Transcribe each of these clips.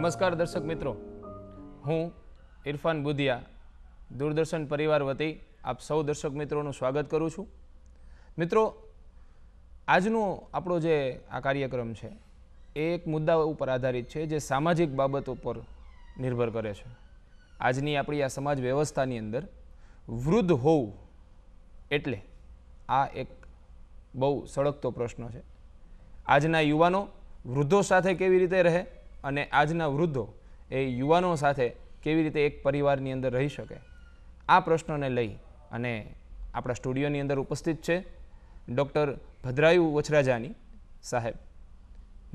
નમસ્કાર દર્શક મિત્રો હું ઇરફાન બુધિયા દૂરદર્શન પરિવાર વતી આપ સૌ દર્શક મિત્રોનું સ્વાગત કરું છું મિત્રો આજનો આપણો જે આ કાર્યક્રમ છે એ એક મુદ્દા ઉપર આધારિત છે જે સામાજિક બાબતો પર નિર્ભર કરે છે આજની આપણી આ સમાજ વ્યવસ્થાની અંદર વૃદ્ધ હોવું એટલે આ એક બહુ સળગતો પ્રશ્ન છે આજના યુવાનો વૃદ્ધો સાથે કેવી રીતે રહે અને આજના વૃદ્ધો એ યુવાનો સાથે કેવી રીતે એક પરિવારની અંદર રહી શકે આ પ્રશ્નોને લઈ અને આપણા સ્ટુડિયોની અંદર ઉપસ્થિત છે ડૉક્ટર ભદ્રાયુ વછરાજાની સાહેબ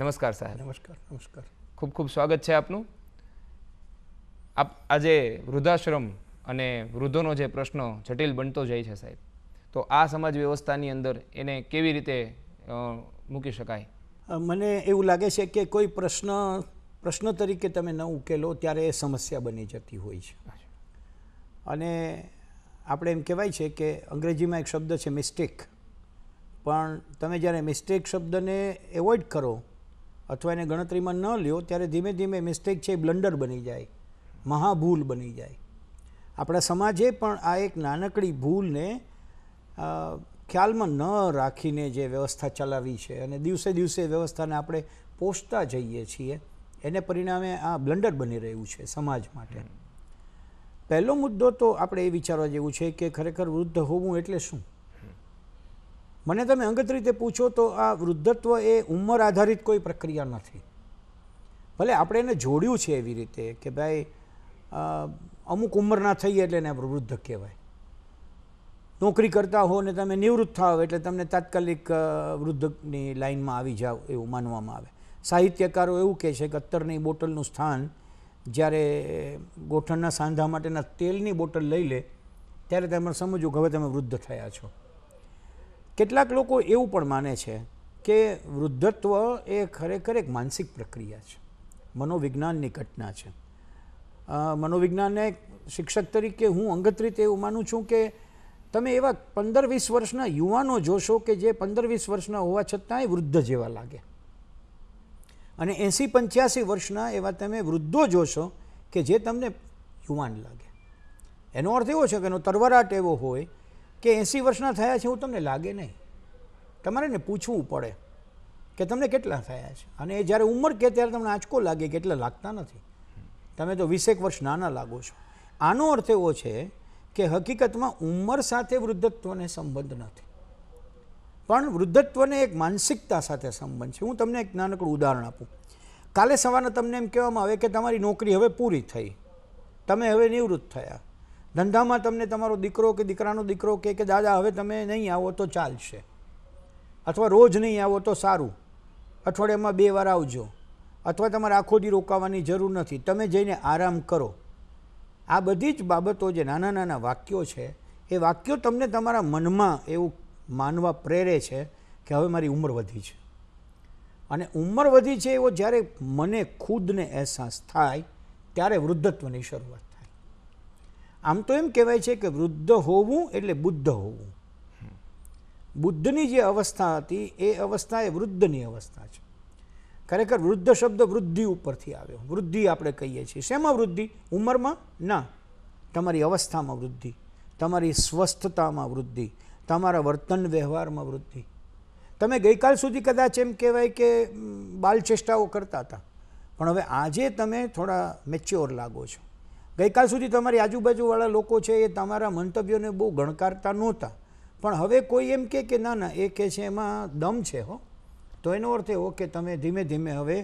નમસ્કાર સાહેબ નમસ્કાર નમસ્કાર ખૂબ ખૂબ સ્વાગત છે આપનું આપ આજે વૃદ્ધાશ્રમ અને વૃદ્ધોનો જે પ્રશ્ન જટિલ બનતો જાય છે સાહેબ તો આ સમાજ વ્યવસ્થાની અંદર એને કેવી રીતે મૂકી શકાય મને એવું લાગે છે કે કોઈ પ્રશ્ન પ્રશ્ન તરીકે તમે ન ઉકેલો ત્યારે એ સમસ્યા બની જતી હોય છે અને આપણે એમ કહેવાય છે કે અંગ્રેજીમાં એક શબ્દ છે મિસ્ટેક પણ તમે જ્યારે મિસ્ટેક શબ્દને એવોઇડ કરો અથવા એને ગણતરીમાં ન લ્યો ત્યારે ધીમે ધીમે મિસ્ટેક છે એ બ્લન્ડર બની જાય મહાભૂલ બની જાય આપણા સમાજે પણ આ એક નાનકડી ભૂલને ખ્યાલમાં ન રાખીને જે વ્યવસ્થા ચલાવી છે અને દિવસે દિવસે વ્યવસ્થાને આપણે પોષતા જઈએ છીએ એને પરિણામે આ બ્લન્ડર બની રહ્યું છે સમાજ માટે પહેલો મુદ્દો તો આપણે એ વિચારવા જેવું છે કે ખરેખર વૃદ્ધ હોવું એટલે શું મને તમે અંગત રીતે પૂછો તો આ વૃદ્ધત્વ એ ઉંમર આધારિત કોઈ પ્રક્રિયા નથી ભલે આપણે એને જોડ્યું છે એવી રીતે કે ભાઈ અમુક ઉંમરના થઈએ એટલે એને વૃદ્ધ કહેવાય નોકરી કરતા હો ને તમે નિવૃત્ત થાવ એટલે તમને તાત્કાલિક વૃદ્ધની લાઇનમાં આવી જાઓ એવું માનવામાં આવે સાહિત્યકારો એવું કહે છે કે અત્તરની બોટલનું સ્થાન જ્યારે ગોઠણના સાંધા માટેના તેલની બોટલ લઈ લે ત્યારે તમે સમજો કે હવે તમે વૃદ્ધ થયા છો કેટલાક લોકો એવું પણ માને છે કે વૃદ્ધત્વ એ ખરેખર એક માનસિક પ્રક્રિયા છે મનોવિજ્ઞાનની ઘટના છે મનોવિજ્ઞાનને શિક્ષક તરીકે હું અંગત રીતે એવું માનું છું કે તમે એવા પંદર વીસ વર્ષના યુવાનો જોશો કે જે પંદર વીસ વર્ષના હોવા છતાંય વૃદ્ધ જેવા લાગે અને એંસી પંચ્યાસી વર્ષના એવા તમે વૃદ્ધો જોશો કે જે તમને યુવાન લાગે એનો અર્થ એવો છે કે એનો તરવરાટ એવો હોય કે એંસી વર્ષના થયા છે એવું તમને લાગે નહીં તમારે ને પૂછવું પડે કે તમને કેટલા થયા છે અને એ જ્યારે ઉંમર કે ત્યારે તમને આંચકો લાગે કે એટલા લાગતા નથી તમે તો વીસેક વર્ષ નાના લાગો છો આનો અર્થ એવો છે કે હકીકતમાં ઉંમર સાથે વૃદ્ધત્વને સંબંધ નથી પણ વૃદ્ધત્વને એક માનસિકતા સાથે સંબંધ છે હું તમને એક નાનકડું ઉદાહરણ આપું કાલે સવારે તમને એમ કહેવામાં આવે કે તમારી નોકરી હવે પૂરી થઈ તમે હવે નિવૃત્ત થયા ધંધામાં તમને તમારો દીકરો કે દીકરાનો દીકરો કે કે દાદા હવે તમે નહીં આવો તો ચાલશે અથવા રોજ નહીં આવો તો સારું અઠવાડિયામાં બે વાર આવજો અથવા તમારે આખો દી રોકાવાની જરૂર નથી તમે જઈને આરામ કરો આ બધી જ બાબતો જે નાના નાના વાક્યો છે એ વાક્યો તમને તમારા મનમાં એવું માનવા પ્રેરે છે કે હવે મારી ઉંમર વધી છે અને ઉંમર વધી છે એવો જ્યારે મને ખુદને અહેસાસ થાય ત્યારે વૃદ્ધત્વની શરૂઆત થાય આમ તો એમ કહેવાય છે કે વૃદ્ધ હોવું એટલે બુદ્ધ હોવું બુદ્ધની જે અવસ્થા હતી એ અવસ્થા એ વૃદ્ધની અવસ્થા છે ખરેખર વૃદ્ધ શબ્દ વૃદ્ધિ ઉપરથી આવ્યો વૃદ્ધિ આપણે કહીએ છીએ શેમાં વૃદ્ધિ ઉંમરમાં ના તમારી અવસ્થામાં વૃદ્ધિ તમારી સ્વસ્થતામાં વૃદ્ધિ તમારા વર્તન વ્યવહારમાં વૃદ્ધિ તમે ગઈકાલ સુધી કદાચ એમ કહેવાય કે બાલચેષ્ટાઓ કરતા હતા પણ હવે આજે તમે થોડા મેચ્યોર લાગો છો ગઈકાલ સુધી તમારી આજુબાજુવાળા લોકો છે એ તમારા મંતવ્યોને બહુ ગણકારતા નહોતા પણ હવે કોઈ એમ કહે કે ના ના એ કહે છે એમાં દમ છે હો તો એનો અર્થ એવો કે તમે ધીમે ધીમે હવે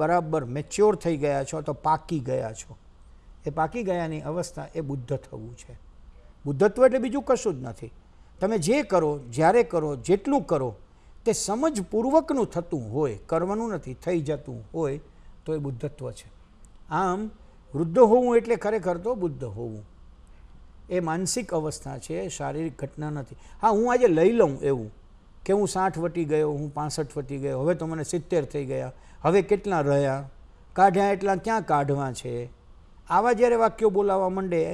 બરાબર મેચ્યોર થઈ ગયા છો તો પાકી ગયા છો એ પાકી ગયાની અવસ્થા એ બુદ્ધ થવું છે બુદ્ધત્વ એટલે બીજું કશું જ નથી તમે જે કરો જ્યારે કરો જેટલું કરો તે સમજપૂર્વકનું થતું હોય કરવાનું નથી થઈ જતું હોય તો એ બુદ્ધત્વ છે આમ વૃદ્ધ હોવું એટલે ખરેખર તો બુદ્ધ હોવું એ માનસિક અવસ્થા છે શારીરિક ઘટના નથી હા હું આજે લઈ લઉં એવું કે હું સાઠ વટી ગયો હું પાસઠ વટી ગયો હવે તો મને સિત્તેર થઈ ગયા હવે કેટલા રહ્યા કાઢ્યા એટલા ક્યાં કાઢવા છે આવા જ્યારે વાક્યો બોલાવવા માંડે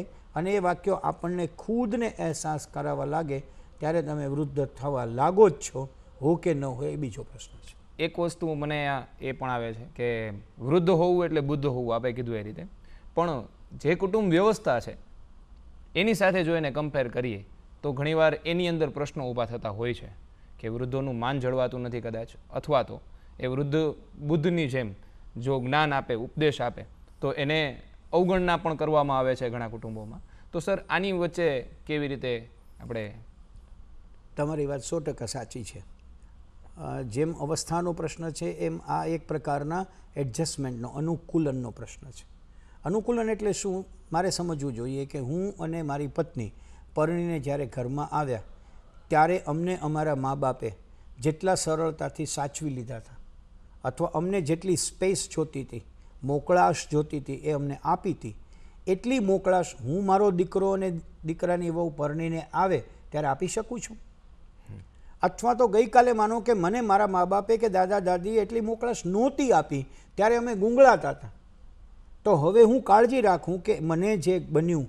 અને એ વાક્યો આપણને ખુદને અહેસાસ કરાવવા લાગે ત્યારે તમે વૃદ્ધ થવા લાગો જ છો હો કે ન હોય એ બીજો પ્રશ્ન છે એક વસ્તુ મને એ પણ આવે છે કે વૃદ્ધ હોવું એટલે બુદ્ધ હોવું આપણે કીધું એ રીતે પણ જે કુટુંબ વ્યવસ્થા છે એની સાથે જો એને કમ્પેર કરીએ તો ઘણીવાર એની અંદર પ્રશ્નો ઊભા થતા હોય છે કે વૃદ્ધોનું માન જળવાતું નથી કદાચ અથવા તો એ વૃદ્ધ બુદ્ધની જેમ જો જ્ઞાન આપે ઉપદેશ આપે તો એને અવગણના પણ કરવામાં આવે છે ઘણા કુટુંબોમાં તો સર આની વચ્ચે કેવી રીતે આપણે તમારી વાત સો ટકા સાચી છે જેમ અવસ્થાનો પ્રશ્ન છે એમ આ એક પ્રકારના એડજસ્ટમેન્ટનો અનુકૂલનનો પ્રશ્ન છે અનુકૂલન એટલે શું મારે સમજવું જોઈએ કે હું અને મારી પત્ની પરણીને જ્યારે ઘરમાં આવ્યા ત્યારે અમને અમારા મા બાપે જેટલા સરળતાથી સાચવી લીધા હતા અથવા અમને જેટલી સ્પેસ જોતી હતી મોકળાશ જોતી હતી એ અમને આપી હતી એટલી મોકળાશ હું મારો દીકરો અને દીકરાની વહુ પરણીને આવે ત્યારે આપી શકું છું અથવા તો ગઈકાલે માનો કે મને મારા મા બાપે કે દાદા દાદીએ એટલી મોકળાશ નહોતી આપી ત્યારે અમે ગૂંગળાતા હતા તો હવે હું કાળજી રાખું કે મને જે બન્યું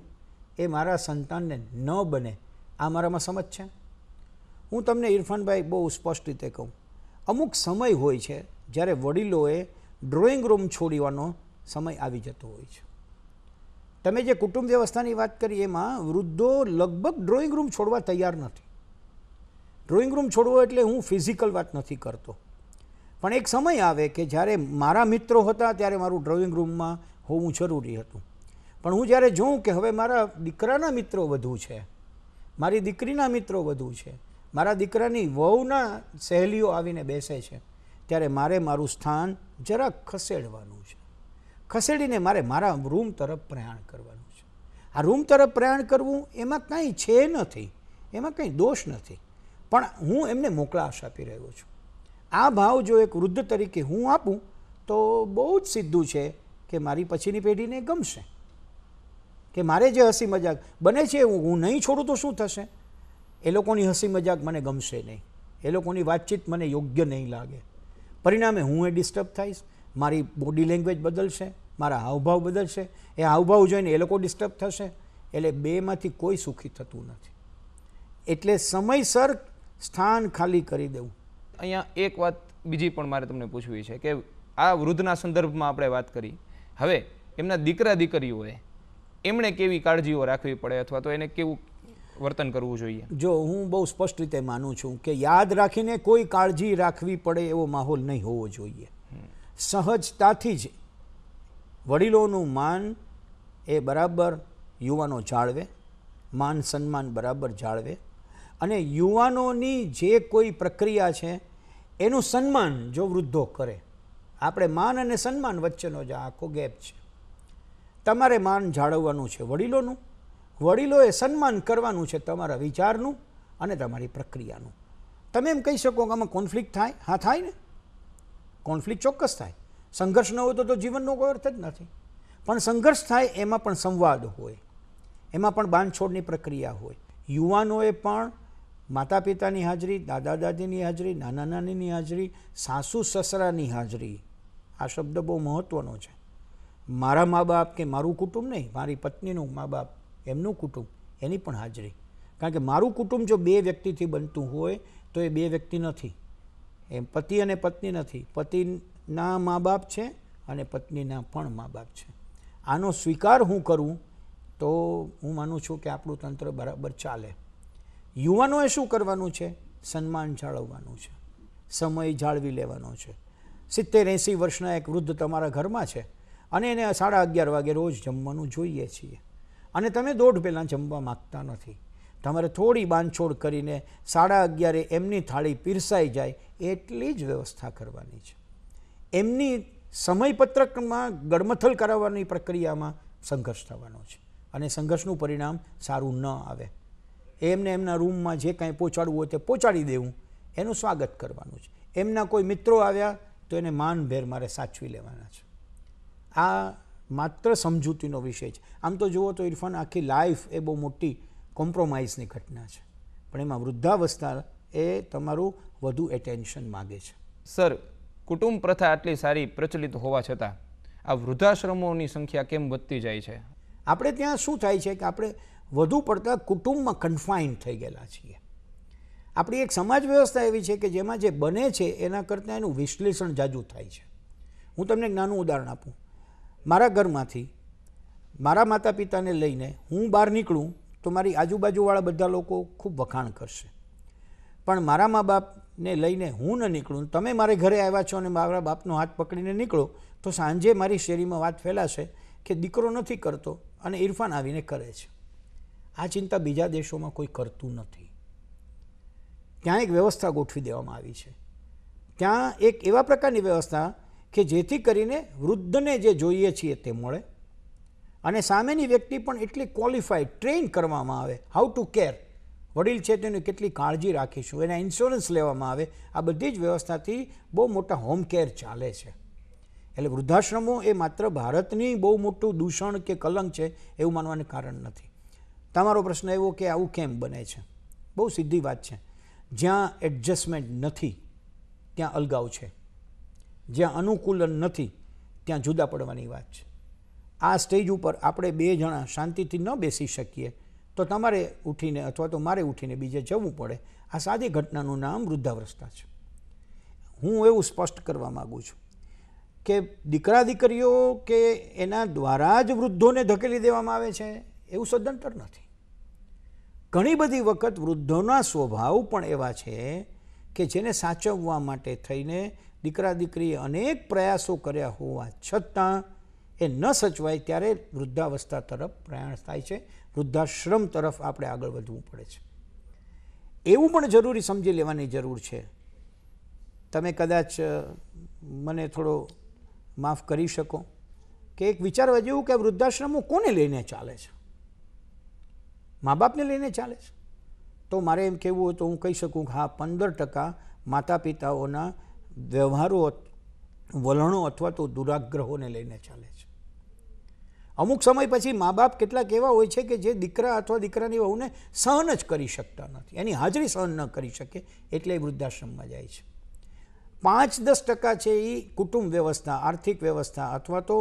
એ મારા સંતાનને ન બને આ મારામાં સમજ છે હું તમને ઇરફાનભાઈ બહુ સ્પષ્ટ રીતે કહું અમુક સમય હોય છે જ્યારે વડીલોએ ડ્રોઈંગ રૂમ છોડીવાનો સમય આવી જતો હોય છે તમે જે કુટુંબ વ્યવસ્થાની વાત કરી એમાં વૃદ્ધો લગભગ ડ્રોઈંગ રૂમ છોડવા તૈયાર નથી ડ્રોઈંગ રૂમ છોડવો એટલે હું ફિઝિકલ વાત નથી કરતો પણ એક સમય આવે કે જ્યારે મારા મિત્રો હતા ત્યારે મારું ડ્રોઈંગ રૂમમાં હોવું જરૂરી હતું પણ હું જ્યારે જોઉં કે હવે મારા દીકરાના મિત્રો વધુ છે મારી દીકરીના મિત્રો વધુ છે મારા દીકરાની વહુના સહેલીઓ આવીને બેસે છે ત્યારે મારે મારું સ્થાન જરા ખસેડવાનું છે ખસેડીને મારે મારા રૂમ તરફ પ્રયાણ કરવાનું છે આ રૂમ તરફ પ્રયાણ કરવું એમાં કાંઈ છે નથી એમાં કંઈ દોષ નથી પણ હું એમને મોકળાશ આપી રહ્યો છું આ ભાવ જો એક વૃદ્ધ તરીકે હું આપું તો બહુ જ સીધું છે કે મારી પછીની પેઢીને ગમશે કે મારે જે હસી મજાક બને છે હું નહીં છોડું તો શું થશે એ લોકોની હસી મજાક મને ગમશે નહીં એ લોકોની વાતચીત મને યોગ્ય નહીં લાગે પરિણામે હું એ ડિસ્ટર્બ થઈશ મારી બોડી લેંગ્વેજ બદલશે મારા હાવભાવ બદલશે એ હાવભાવ જોઈને એ લોકો ડિસ્ટર્બ થશે એટલે બેમાંથી કોઈ સુખી થતું નથી એટલે સમયસર સ્થાન ખાલી કરી દેવું અહીંયા એક વાત બીજી પણ મારે તમને પૂછવી છે કે આ વૃદ્ધના સંદર્ભમાં આપણે વાત કરી હવે એમના દીકરા દીકરીઓએ એમણે કેવી કાળજીઓ રાખવી પડે અથવા તો એને કેવું વર્તન કરવું જોઈએ જો હું બહુ સ્પષ્ટ રીતે માનું છું કે યાદ રાખીને કોઈ કાળજી રાખવી પડે એવો માહોલ નહીં હોવો જોઈએ સહજતાથી જ વડીલોનું માન એ બરાબર યુવાનો જાળવે માન સન્માન બરાબર જાળવે અને યુવાનોની જે કોઈ પ્રક્રિયા છે એનું સન્માન જો વૃદ્ધો કરે આપણે માન અને સન્માન વચ્ચેનો જ આખો ગેપ છે તમારે માન જાળવવાનું છે વડીલોનું વડીલોએ સન્માન કરવાનું છે તમારા વિચારનું અને તમારી પ્રક્રિયાનું તમે એમ કહી શકો કે આમાં કોન્ફ્લિક્ટ થાય હા થાય ને કોન્ફ્લિક્ટ ચોક્કસ થાય સંઘર્ષ ન હોય તો જીવનનો કોઈ અર્થ જ નથી પણ સંઘર્ષ થાય એમાં પણ સંવાદ હોય એમાં પણ બાંધછોડની પ્રક્રિયા હોય યુવાનોએ પણ માતા પિતાની હાજરી દાદા દાદીની હાજરી નાના નાનીની હાજરી સાસુ સસરાની હાજરી આ શબ્દ બહુ મહત્ત્વનો છે મારા મા બાપ કે મારું કુટુંબ નહીં મારી પત્નીનું મા બાપ એમનું કુટુંબ એની પણ હાજરી કારણ કે મારું કુટુંબ જો બે વ્યક્તિથી બનતું હોય તો એ બે વ્યક્તિ નથી એમ પતિ અને પત્ની નથી પતિના મા બાપ છે અને પત્નીના પણ મા બાપ છે આનો સ્વીકાર હું કરું તો હું માનું છું કે આપણું તંત્ર બરાબર ચાલે યુવાનોએ શું કરવાનું છે સન્માન જાળવવાનું છે સમય જાળવી લેવાનો છે સિત્તેર એંસી વર્ષના એક વૃદ્ધ તમારા ઘરમાં છે અને એને સાડા અગિયાર વાગે રોજ જમવાનું જોઈએ છીએ અને તમે દોઢ પહેલાં જમવા માગતા નથી તમારે થોડી બાંધછોડ કરીને સાડા અગિયારે એમની થાળી પીરસાઈ જાય એટલી જ વ્યવસ્થા કરવાની છે એમની સમયપત્રકમાં ગડમથલ કરાવવાની પ્રક્રિયામાં સંઘર્ષ થવાનો છે અને સંઘર્ષનું પરિણામ સારું ન આવે એમને એમના રૂમમાં જે કાંઈ પહોંચાડવું હોય તે પહોંચાડી દેવું એનું સ્વાગત કરવાનું છે એમના કોઈ મિત્રો આવ્યા તો એને માનભેર મારે સાચવી લેવાના છે આ માત્ર સમજૂતીનો વિષય છે આમ તો જુઓ તો ઇરફાન આખી લાઈફ એ બહુ મોટી કોમ્પ્રોમાઇઝની ઘટના છે પણ એમાં વૃદ્ધાવસ્થા એ તમારું વધુ એટેન્શન માગે છે સર કુટુંબ પ્રથા આટલી સારી પ્રચલિત હોવા છતાં આ વૃદ્ધાશ્રમોની સંખ્યા કેમ વધતી જાય છે આપણે ત્યાં શું થાય છે કે આપણે વધુ પડતા કુટુંબમાં કન્ફાઇન્ડ થઈ ગયેલા છીએ આપણી એક સમાજ વ્યવસ્થા એવી છે કે જેમાં જે બને છે એના કરતાં એનું વિશ્લેષણ જાજુ થાય છે હું તમને એક નાનું ઉદાહરણ આપું મારા ઘરમાંથી મારા માતા પિતાને લઈને હું બહાર નીકળું તો મારી આજુબાજુવાળા બધા લોકો ખૂબ વખાણ કરશે પણ મારા મા બાપને લઈને હું ન નીકળું તમે મારે ઘરે આવ્યા છો અને મારા બાપનો હાથ પકડીને નીકળો તો સાંજે મારી શેરીમાં વાત ફેલાશે કે દીકરો નથી કરતો અને ઇરફાન આવીને કરે છે આ ચિંતા બીજા દેશોમાં કોઈ કરતું નથી ત્યાં એક વ્યવસ્થા ગોઠવી દેવામાં આવી છે ત્યાં એક એવા પ્રકારની વ્યવસ્થા કે જેથી કરીને વૃદ્ધને જે જોઈએ છીએ તે મળે અને સામેની વ્યક્તિ પણ એટલી ક્વોલિફાઈડ ટ્રેન કરવામાં આવે હાઉ ટુ કેર વડીલ છે તેની કેટલી કાળજી રાખીશું એના ઇન્સ્યોરન્સ લેવામાં આવે આ બધી જ વ્યવસ્થાથી બહુ મોટા હોમ કેર ચાલે છે એટલે વૃદ્ધાશ્રમો એ માત્ર ભારતની બહુ મોટું દૂષણ કે કલંક છે એવું માનવાને કારણ નથી તમારો પ્રશ્ન એવો કે આવું કેમ બને છે બહુ સીધી વાત છે જ્યાં એડજસ્ટમેન્ટ નથી ત્યાં અલગાવ છે જ્યાં અનુકૂલન નથી ત્યાં જુદા પડવાની વાત છે આ સ્ટેજ ઉપર આપણે બે જણા શાંતિથી ન બેસી શકીએ તો તમારે ઉઠીને અથવા તો મારે ઉઠીને બીજે જવું પડે આ સાદી ઘટનાનું નામ વૃદ્ધાવસ્થા છે હું એવું સ્પષ્ટ કરવા માગું છું કે દીકરા દીકરીઓ કે એના દ્વારા જ વૃદ્ધોને ધકેલી દેવામાં આવે છે એવું સદંતર નથી ઘણી બધી વખત વૃદ્ધોના સ્વભાવ પણ એવા છે કે જેને સાચવવા માટે થઈને દીકરા દીકરીએ અનેક પ્રયાસો કર્યા હોવા છતાં એ ન સચવાય ત્યારે વૃદ્ધાવસ્થા તરફ પ્રયાણ થાય છે વૃદ્ધાશ્રમ તરફ આપણે આગળ વધવું પડે છે એવું પણ જરૂરી સમજી લેવાની જરૂર છે તમે કદાચ મને થોડો માફ કરી શકો કે એક વિચારવા જેવું કે વૃદ્ધાશ્રમો કોને લઈને ચાલે છે મા બાપને લઈને ચાલે છે તો મારે એમ કહેવું હોય તો હું કહી શકું કે હા પંદર ટકા માતા પિતાઓના વ્યવહારો વલણો અથવા તો દુરાગ્રહોને લઈને ચાલે છે અમુક સમય પછી મા બાપ કેટલાક એવા હોય છે કે જે દીકરા અથવા દીકરાની વહુને સહન જ કરી શકતા નથી એની હાજરી સહન ન કરી શકે એટલે એ વૃદ્ધાશ્રમમાં જાય છે પાંચ દસ ટકા છે એ કુટુંબ વ્યવસ્થા આર્થિક વ્યવસ્થા અથવા તો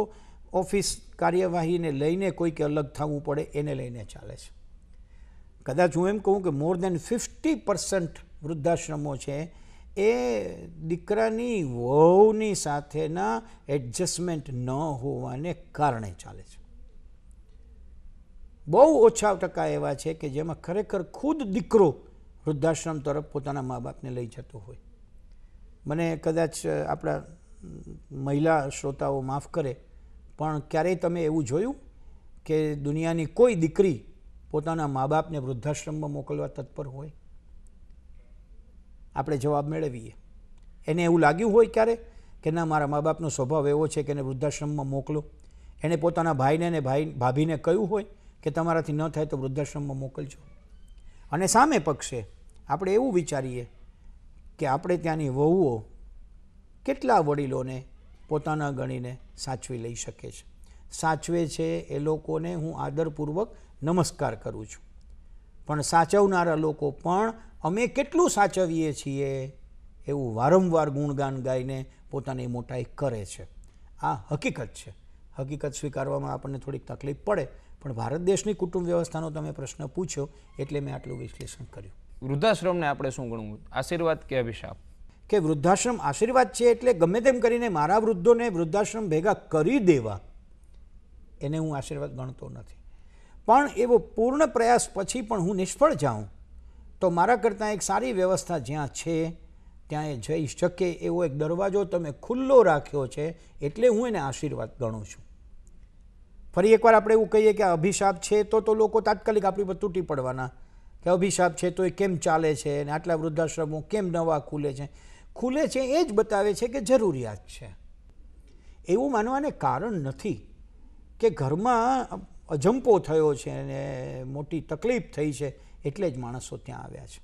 ઓફિસ કાર્યવાહીને લઈને કોઈક અલગ થવું પડે એને લઈને ચાલે છે કદાચ હું એમ કહું કે મોર દેન ફિફ્ટી પર્સન્ટ વૃદ્ધાશ્રમો છે એ દીકરાની વહુની સાથેના એડજસ્ટમેન્ટ ન હોવાને કારણે ચાલે છે બહુ ઓછા ટકા એવા છે કે જેમાં ખરેખર ખુદ દીકરો વૃદ્ધાશ્રમ તરફ પોતાના મા બાપને લઈ જતો હોય મને કદાચ આપણા મહિલા શ્રોતાઓ માફ કરે પણ ક્યારેય તમે એવું જોયું કે દુનિયાની કોઈ દીકરી પોતાના મા બાપને વૃદ્ધાશ્રમમાં મોકલવા તત્પર હોય આપણે જવાબ મેળવીએ એને એવું લાગ્યું હોય ક્યારે કે ના મારા મા બાપનો સ્વભાવ એવો છે કે એને વૃદ્ધાશ્રમમાં મોકલો એણે પોતાના ભાઈને ને ભાઈ ભાભીને કહ્યું હોય કે તમારાથી ન થાય તો વૃદ્ધાશ્રમમાં મોકલજો અને સામે પક્ષે આપણે એવું વિચારીએ કે આપણે ત્યાંની વહુઓ કેટલા વડીલોને પોતાના ગણીને સાચવી લઈ શકે છે સાચવે છે એ લોકોને હું આદરપૂર્વક નમસ્કાર કરું છું પણ સાચવનારા લોકો પણ અમે કેટલું સાચવીએ છીએ એવું વારંવાર ગુણગાન ગાઈને પોતાની મોટાઈ કરે છે આ હકીકત છે હકીકત સ્વીકારવામાં આપણને થોડીક તકલીફ પડે પણ ભારત દેશની કુટુંબ વ્યવસ્થાનો તમે પ્રશ્ન પૂછ્યો એટલે મેં આટલું વિશ્લેષણ કર્યું વૃદ્ધાશ્રમને આપણે શું ગણવું આશીર્વાદ કે અભિશાપ કે વૃદ્ધાશ્રમ આશીર્વાદ છે એટલે ગમે તેમ કરીને મારા વૃદ્ધોને વૃદ્ધાશ્રમ ભેગા કરી દેવા એને હું આશીર્વાદ ગણતો નથી પણ એવો પૂર્ણ પ્રયાસ પછી પણ હું નિષ્ફળ જાઉં તો મારા કરતાં એક સારી વ્યવસ્થા જ્યાં છે ત્યાં એ જઈ શકે એવો એક દરવાજો તમે ખુલ્લો રાખ્યો છે એટલે હું એને આશીર્વાદ ગણું છું ફરી એકવાર આપણે એવું કહીએ કે અભિશાપ છે તો તો લોકો તાત્કાલિક આપણી પર તૂટી પડવાના કે અભિશાપ છે તો એ કેમ ચાલે છે અને આટલા વૃદ્ધાશ્રમો કેમ નવા ખુલે છે ખુલે છે એ જ બતાવે છે કે જરૂરિયાત છે એવું માનવાને કારણ નથી કે ઘરમાં અજંપો થયો છે અને મોટી તકલીફ થઈ છે એટલે જ માણસો ત્યાં આવ્યા છે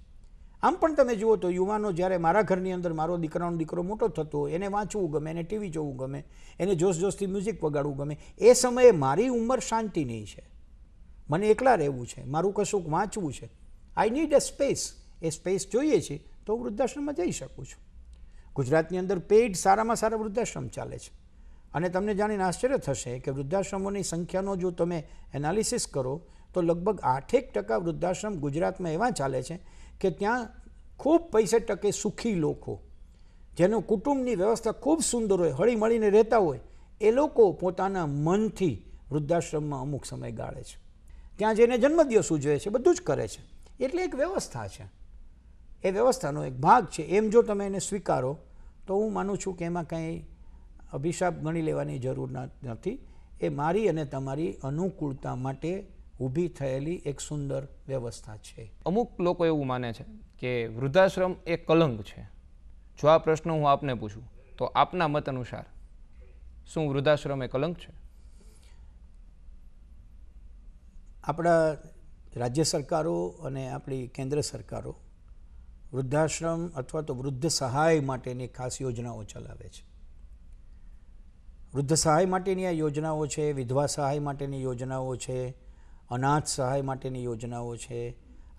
આમ પણ તમે જુઓ તો યુવાનો જ્યારે મારા ઘરની અંદર મારો દીકરાનો દીકરો મોટો થતો હોય એને વાંચવું ગમે એને ટીવી જોવું ગમે એને જોશ જોશથી મ્યુઝિક વગાડવું ગમે એ સમયે મારી ઉંમર શાંતિની છે મને એકલા રહેવું છે મારું કશુંક વાંચવું છે આઈ નીડ અ સ્પેસ એ સ્પેસ જોઈએ છે તો હું વૃદ્ધાશ્રમમાં જઈ શકું છું ગુજરાતની અંદર પેઇડ સારામાં સારા વૃદ્ધાશ્રમ ચાલે છે અને તમને જાણીને આશ્ચર્ય થશે કે વૃદ્ધાશ્રમોની સંખ્યાનો જો તમે એનાલિસિસ કરો તો લગભગ આઠેક ટકા વૃદ્ધાશ્રમ ગુજરાતમાં એવા ચાલે છે કે ત્યાં ખૂબ પૈસે ટકે સુખી લોકો જેનું કુટુંબની વ્યવસ્થા ખૂબ સુંદર હોય હળીમળીને રહેતા હોય એ લોકો પોતાના મનથી વૃદ્ધાશ્રમમાં અમુક સમય ગાળે છે ત્યાં જઈને જન્મદિવસ ઉજવે છે બધું જ કરે છે એટલે એક વ્યવસ્થા છે એ વ્યવસ્થાનો એક ભાગ છે એમ જો તમે એને સ્વીકારો તો હું માનું છું કે એમાં કંઈ અભિશાપ ગણી લેવાની જરૂર નથી એ મારી અને તમારી અનુકૂળતા માટે ઊભી થયેલી એક સુંદર વ્યવસ્થા છે અમુક લોકો એવું માને છે કે વૃદ્ધાશ્રમ એ કલંક છે જો આ પ્રશ્ન હું આપને પૂછું તો આપના મત અનુસાર શું વૃદ્ધાશ્રમ એ કલંક છે આપણા રાજ્ય સરકારો અને આપણી કેન્દ્ર સરકારો વૃદ્ધાશ્રમ અથવા તો વૃદ્ધ સહાય માટેની ખાસ યોજનાઓ ચલાવે છે વૃદ્ધ સહાય માટેની આ યોજનાઓ છે વિધવા સહાય માટેની યોજનાઓ છે અનાથ સહાય માટેની યોજનાઓ છે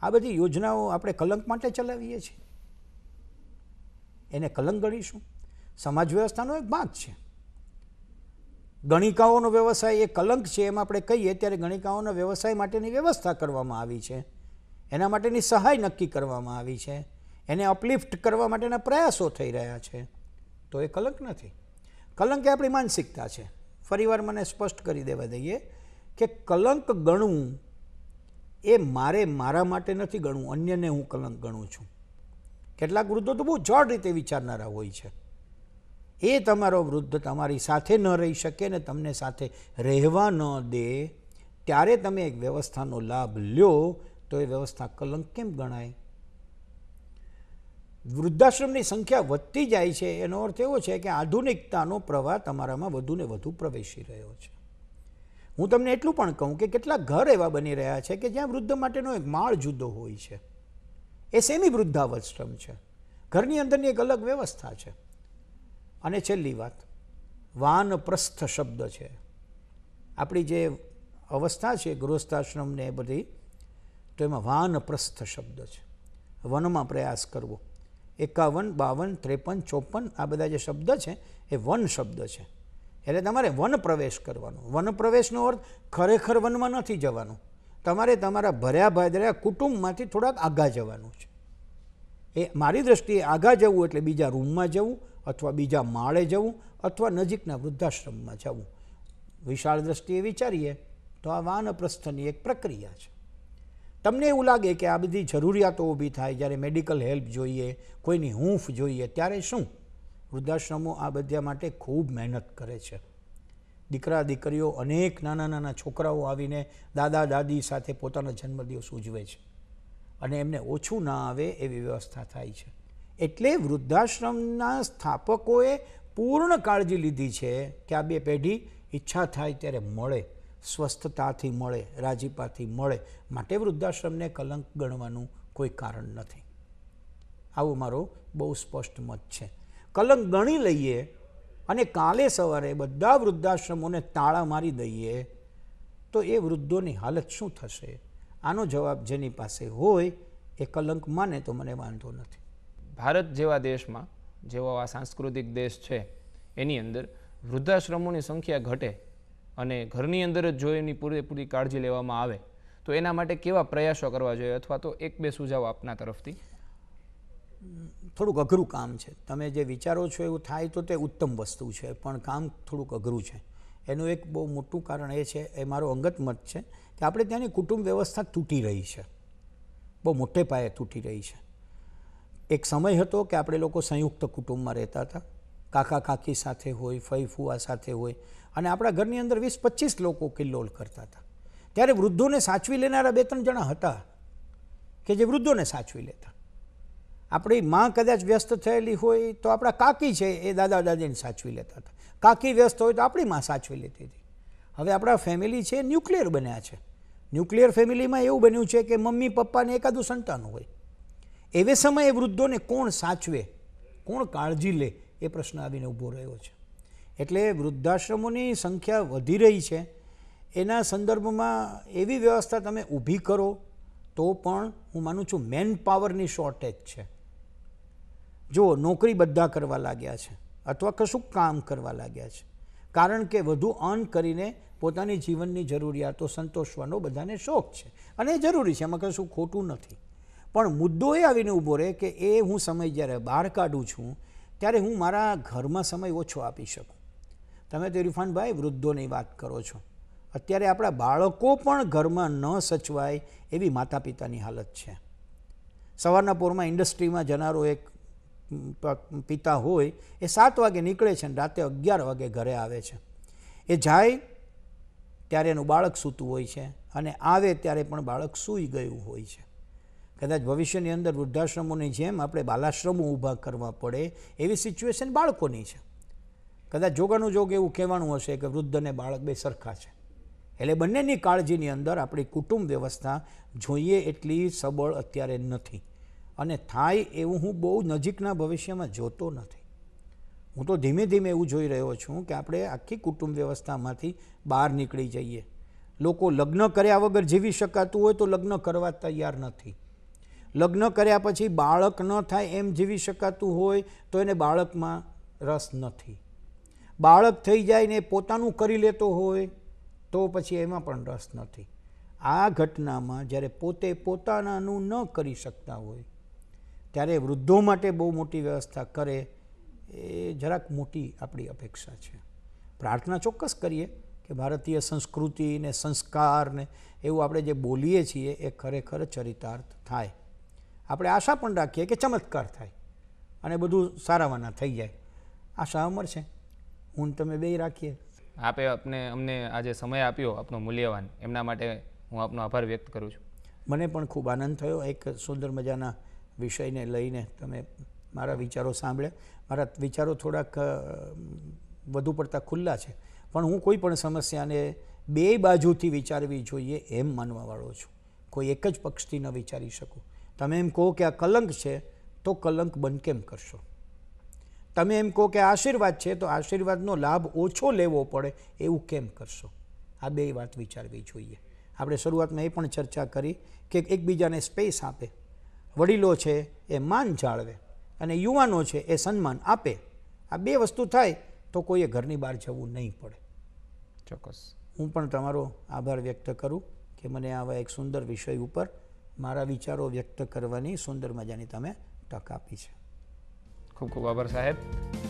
આ બધી યોજનાઓ આપણે કલંક માટે ચલાવીએ છીએ એને કલંક ગણીશું સમાજ વ્યવસ્થાનો એક ભાગ છે ગણિકાઓનો વ્યવસાય એ કલંક છે એમ આપણે કહીએ ત્યારે ગણિકાઓના વ્યવસાય માટેની વ્યવસ્થા કરવામાં આવી છે એના માટેની સહાય નક્કી કરવામાં આવી છે એને અપલિફ્ટ કરવા માટેના પ્રયાસો થઈ રહ્યા છે તો એ કલંક નથી કલંક એ આપણી માનસિકતા છે ફરીવાર મને સ્પષ્ટ કરી દેવા દઈએ કે કલંક ગણવું એ મારે મારા માટે નથી ગણવું અન્યને હું કલંક ગણું છું કેટલાક વૃદ્ધો તો બહુ જડ રીતે વિચારનારા હોય છે એ તમારો વૃદ્ધ તમારી સાથે ન રહી શકે ને તમને સાથે રહેવા ન દે ત્યારે તમે એક વ્યવસ્થાનો લાભ લ્યો તો એ વ્યવસ્થા કલંક કેમ ગણાય વૃદ્ધાશ્રમની સંખ્યા વધતી જાય છે એનો અર્થ એવો છે કે આધુનિકતાનો પ્રવાહ તમારામાં વધુને વધુ પ્રવેશી રહ્યો છે હું તમને એટલું પણ કહું કે કેટલાક ઘર એવા બની રહ્યા છે કે જ્યાં વૃદ્ધ માટેનો એક માળ જુદો હોય છે એ સેમી વૃદ્ધાવશ્રમ છે ઘરની અંદરની એક અલગ વ્યવસ્થા છે અને છેલ્લી વાત વાનપ્રસ્થ શબ્દ છે આપણી જે અવસ્થા છે ગૃહસ્થાશ્રમ ને એ બધી તો એમાં વાનપ્રસ્થ શબ્દ છે વનમાં પ્રયાસ કરવો એકાવન બાવન ત્રેપન ચોપન આ બધા જે શબ્દ છે એ વન શબ્દ છે એટલે તમારે વન પ્રવેશ કરવાનો વન પ્રવેશનો અર્થ ખરેખર વનમાં નથી જવાનું તમારે તમારા ભર્યા ભાદર્યા કુટુંબમાંથી થોડાક આગા જવાનું છે એ મારી દ્રષ્ટિએ આગા જવું એટલે બીજા રૂમમાં જવું અથવા બીજા માળે જવું અથવા નજીકના વૃદ્ધાશ્રમમાં જવું વિશાળ દ્રષ્ટિએ વિચારીએ તો આ વાનપ્રસ્થની એક પ્રક્રિયા છે તમને એવું લાગે કે આ બધી જરૂરિયાતો ઊભી થાય જ્યારે મેડિકલ હેલ્પ જોઈએ કોઈની હૂંફ જોઈએ ત્યારે શું વૃદ્ધાશ્રમો આ બધા માટે ખૂબ મહેનત કરે છે દીકરા દીકરીઓ અનેક નાના નાના છોકરાઓ આવીને દાદા દાદી સાથે પોતાનો જન્મદિવસ ઉજવે છે અને એમને ઓછું ના આવે એવી વ્યવસ્થા થાય છે એટલે વૃદ્ધાશ્રમના સ્થાપકોએ પૂર્ણ કાળજી લીધી છે કે આ બે પેઢી ઈચ્છા થાય ત્યારે મળે સ્વસ્થતાથી મળે રાજીપાથી મળે માટે વૃદ્ધાશ્રમને કલંક ગણવાનું કોઈ કારણ નથી આવો મારો બહુ સ્પષ્ટ મત છે કલંક ગણી લઈએ અને કાલે સવારે બધા વૃદ્ધાશ્રમોને તાળા મારી દઈએ તો એ વૃદ્ધોની હાલત શું થશે આનો જવાબ જેની પાસે હોય એ કલંક માને તો મને વાંધો નથી ભારત જેવા દેશમાં જેવો આ સાંસ્કૃતિક દેશ છે એની અંદર વૃદ્ધાશ્રમોની સંખ્યા ઘટે અને ઘરની અંદર જ જો એની પૂરેપૂરી કાળજી લેવામાં આવે તો એના માટે કેવા પ્રયાસો કરવા જોઈએ અથવા તો એક બે સુઝાવ આપના તરફથી થોડુંક અઘરું કામ છે તમે જે વિચારો છો એવું થાય તો તે ઉત્તમ વસ્તુ છે પણ કામ થોડુંક અઘરું છે એનું એક બહુ મોટું કારણ એ છે એ મારો અંગત મત છે કે આપણે ત્યાંની કુટુંબ વ્યવસ્થા તૂટી રહી છે બહુ મોટે પાયે તૂટી રહી છે એક સમય હતો કે આપણે લોકો સંયુક્ત કુટુંબમાં રહેતા હતા કાકા કાકી સાથે હોય ફઈ ફુવા સાથે હોય અને આપણા ઘરની અંદર વીસ પચીસ લોકો કિલ્લોલ કરતા હતા ત્યારે વૃદ્ધોને સાચવી લેનારા બે ત્રણ જણા હતા કે જે વૃદ્ધોને સાચવી લેતા આપણી માં કદાચ વ્યસ્ત થયેલી હોય તો આપણા કાકી છે એ દાદા દાદીને સાચવી લેતા હતા કાકી વ્યસ્ત હોય તો આપણી માં સાચવી લેતી હતી હવે આપણા ફેમિલી છે ન્યુક્લિયર બન્યા છે ન્યુક્લિયર ફેમિલીમાં એવું બન્યું છે કે મમ્મી પપ્પાને એકાદું સંતાન હોય એવે સમયે વૃદ્ધોને કોણ સાચવે કોણ કાળજી લે એ પ્રશ્ન આવીને ઊભો રહ્યો છે એટલે વૃદ્ધાશ્રમોની સંખ્યા વધી રહી છે એના સંદર્ભમાં એવી વ્યવસ્થા તમે ઊભી કરો તો પણ હું માનું છું મેન પાવરની શોર્ટેજ છે જો નોકરી બધા કરવા લાગ્યા છે અથવા કશું કામ કરવા લાગ્યા છે કારણ કે વધુ અર્ન કરીને પોતાની જીવનની જરૂરિયાતો સંતોષવાનો બધાને શોખ છે અને એ જરૂરી છે એમાં કશું ખોટું નથી પણ મુદ્દો એ આવીને ઊભો રહે કે એ હું સમય જ્યારે બહાર કાઢું છું ત્યારે હું મારા ઘરમાં સમય ઓછો આપી શકું તમે તો ઇરફાનભાઈ વૃદ્ધોની વાત કરો છો અત્યારે આપણા બાળકો પણ ઘરમાં ન સચવાય એવી માતા પિતાની હાલત છે સવારના પોરમાં ઇન્ડસ્ટ્રીમાં જનારો એક પિતા હોય એ સાત વાગે નીકળે છે અને રાતે અગિયાર વાગે ઘરે આવે છે એ જાય ત્યારે એનું બાળક સૂતું હોય છે અને આવે ત્યારે પણ બાળક સૂઈ ગયું હોય છે કદાચ ભવિષ્યની અંદર વૃદ્ધાશ્રમોની જેમ આપણે બાલાશ્રમો ઊભા કરવા પડે એવી સિચ્યુએશન બાળકોની છે કદાચ જોગાનું જોગ એવું કહેવાનું હશે કે વૃદ્ધ અને બાળક બે સરખા છે એટલે બંનેની કાળજીની અંદર આપણી કુટુંબ વ્યવસ્થા જોઈએ એટલી સબળ અત્યારે નથી અને થાય એવું હું બહુ નજીકના ભવિષ્યમાં જોતો નથી હું તો ધીમે ધીમે એવું જોઈ રહ્યો છું કે આપણે આખી કુટુંબ વ્યવસ્થામાંથી બહાર નીકળી જઈએ લોકો લગ્ન કર્યા વગર જીવી શકાતું હોય તો લગ્ન કરવા તૈયાર નથી લગ્ન કર્યા પછી બાળક ન થાય એમ જીવી શકાતું હોય તો એને બાળકમાં રસ નથી બાળક થઈ જાય ને પોતાનું કરી લેતો હોય તો પછી એમાં પણ રસ નથી આ ઘટનામાં જ્યારે પોતે પોતાનાનું ન કરી શકતા હોય ત્યારે વૃદ્ધો માટે બહુ મોટી વ્યવસ્થા કરે એ જરાક મોટી આપણી અપેક્ષા છે પ્રાર્થના ચોક્કસ કરીએ કે ભારતીય સંસ્કૃતિને સંસ્કારને એવું આપણે જે બોલીએ છીએ એ ખરેખર ચરિતાર્થ થાય આપણે આશા પણ રાખીએ કે ચમત્કાર થાય અને બધું સારાવાના થઈ જાય આશા અમર છે હું તમે બે રાખીએ આપે આપને અમને આજે સમય આપ્યો આપનો મૂલ્યવાન એમના માટે હું આપનો આભાર વ્યક્ત કરું છું મને પણ ખૂબ આનંદ થયો એક સુંદર મજાના વિષયને લઈને તમે મારા વિચારો સાંભળ્યા મારા વિચારો થોડાક વધુ પડતા ખુલ્લા છે પણ હું કોઈ પણ સમસ્યાને બે બાજુથી વિચારવી જોઈએ એમ માનવાવાળો છું કોઈ એક જ પક્ષથી ન વિચારી શકું તમે એમ કહો કે આ કલંક છે તો કલંક બંધ કેમ કરશો તમે એમ કહો કે આશીર્વાદ છે તો આશીર્વાદનો લાભ ઓછો લેવો પડે એવું કેમ કરશો આ બે વાત વિચારવી જોઈએ આપણે શરૂઆતમાં એ પણ ચર્ચા કરી કે એકબીજાને સ્પેસ આપે વડીલો છે એ માન જાળવે અને યુવાનો છે એ સન્માન આપે આ બે વસ્તુ થાય તો કોઈએ ઘરની બહાર જવું નહીં પડે ચોક્કસ હું પણ તમારો આભાર વ્યક્ત કરું કે મને આવા એક સુંદર વિષય ઉપર મારા વિચારો વ્યક્ત કરવાની સુંદર મજાની તમે તક આપી છે ખૂબ ખૂબ આભાર સાહેબ